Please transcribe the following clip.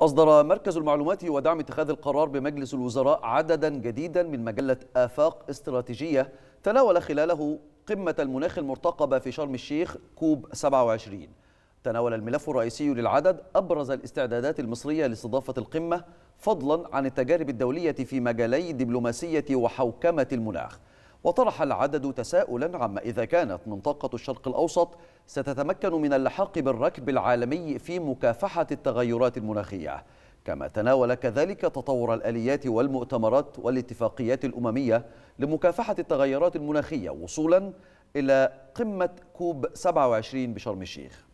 أصدر مركز المعلومات ودعم اتخاذ القرار بمجلس الوزراء عددا جديدا من مجلة آفاق استراتيجية تناول خلاله قمة المناخ المرتقبة في شرم الشيخ كوب 27 تناول الملف الرئيسي للعدد أبرز الاستعدادات المصرية لاستضافة القمة فضلا عن التجارب الدولية في مجالي الدبلوماسية وحوكمة المناخ وطرح العدد تساؤلا عما إذا كانت منطقة الشرق الأوسط ستتمكن من اللحاق بالركب العالمي في مكافحة التغيرات المناخية كما تناول كذلك تطور الآليات والمؤتمرات والاتفاقيات الأممية لمكافحة التغيرات المناخية وصولا إلى قمة كوب 27 بشرم الشيخ